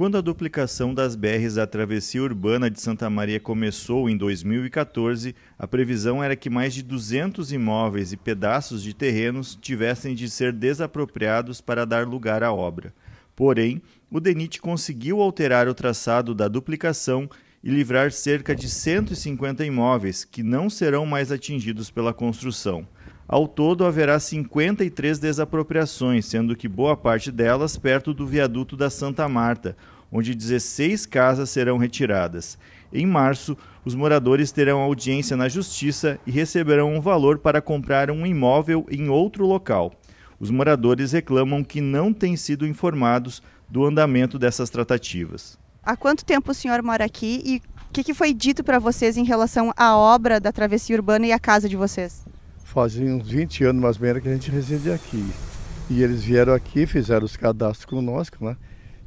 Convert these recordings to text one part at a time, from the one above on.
Quando a duplicação das BRs da travessia urbana de Santa Maria começou em 2014, a previsão era que mais de 200 imóveis e pedaços de terrenos tivessem de ser desapropriados para dar lugar à obra. Porém, o DENIT conseguiu alterar o traçado da duplicação e livrar cerca de 150 imóveis que não serão mais atingidos pela construção. Ao todo, haverá 53 desapropriações, sendo que boa parte delas perto do viaduto da Santa Marta, onde 16 casas serão retiradas. Em março, os moradores terão audiência na justiça e receberão um valor para comprar um imóvel em outro local. Os moradores reclamam que não têm sido informados do andamento dessas tratativas. Há quanto tempo o senhor mora aqui e o que, que, foi dito para vocês em relação à obra da travessia urbana e à casa de vocês? fazem uns 20 anos mais ou menos que a gente reside aqui. E eles vieram aqui, fizeram os cadastros conosco, né?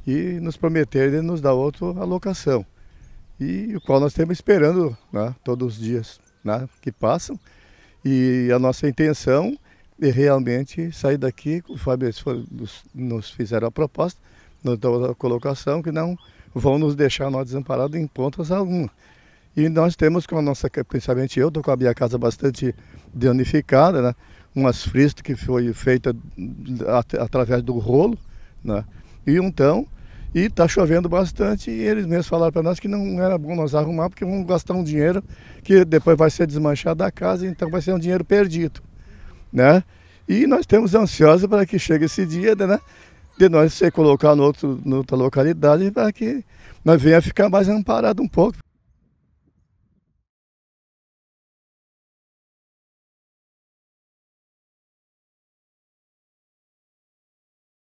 E nos prometeram nos dar outra alocação. E o qual nós estamos esperando né? todos os dias né? que passam. E a nossa intenção é realmente sair daqui, o Fábio nos fizeram a proposta, nos deu a colocação, que não vão nos deixar nós desamparados em pontas alguma. E nós temos com a nossa, principalmente eu, estou com a minha casa bastante danificada, né? um asfristo que foi feita at através do rolo, né? e um tão, e está chovendo bastante, e eles mesmos falaram para nós que não era bom nós arrumar, porque vamos gastar um dinheiro que depois vai ser desmanchado da casa, então vai ser um dinheiro perdido. Né? E nós estamos ansiosos para que chegue esse dia né? né? de nós ser colocar no outro, noutra localidade, para que nós venha ficar mais amparado um pouco.